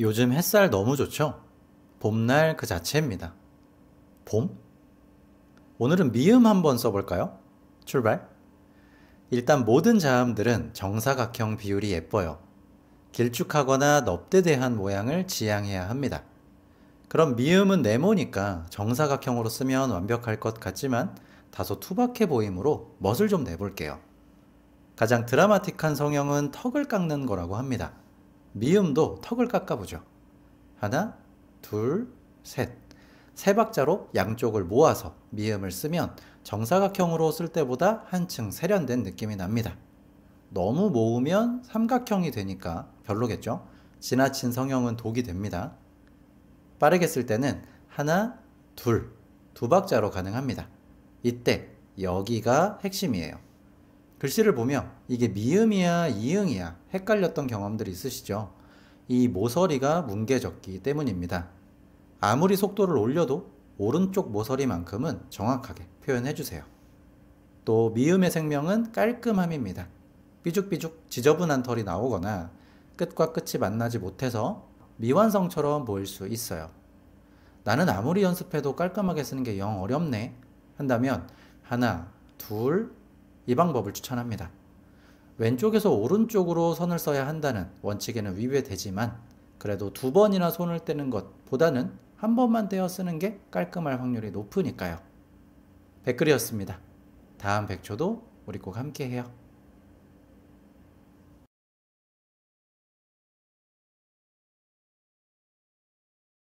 요즘 햇살 너무 좋죠? 봄날 그 자체입니다. 봄? 오늘은 미음 한번 써볼까요? 출발! 일단 모든 자음들은 정사각형 비율이 예뻐요. 길쭉하거나 넙대대한 모양을 지향해야 합니다. 그럼 미음은 네모니까 정사각형으로 쓰면 완벽할 것 같지만 다소 투박해 보이므로 멋을 좀 내볼게요. 가장 드라마틱한 성형은 턱을 깎는 거라고 합니다. 미음도 턱을 깎아보죠. 하나, 둘, 셋. 세 박자로 양쪽을 모아서 미음을 쓰면 정사각형으로 쓸 때보다 한층 세련된 느낌이 납니다. 너무 모으면 삼각형이 되니까 별로겠죠? 지나친 성형은 독이 됩니다. 빠르게 쓸 때는 하나, 둘, 두 박자로 가능합니다. 이때 여기가 핵심이에요. 글씨를 보며 이게 미음이야 이응이야 헷갈렸던 경험들이 있으시죠? 이 모서리가 뭉개졌기 때문입니다. 아무리 속도를 올려도 오른쪽 모서리만큼은 정확하게 표현해주세요. 또 미음의 생명은 깔끔함입니다. 삐죽삐죽 지저분한 털이 나오거나 끝과 끝이 만나지 못해서 미완성처럼 보일 수 있어요. 나는 아무리 연습해도 깔끔하게 쓰는 게 영 어렵네 한다면 하나, 둘, 이 방법을 추천합니다. 왼쪽에서 오른쪽으로 선을 써야 한다는 원칙에는 위배되지만 그래도 두 번이나 손을 떼는 것보다는 한 번만 떼어 쓰는 게 깔끔할 확률이 높으니까요. 백글이었습니다. 다음 백초도 우리 꼭 함께해요.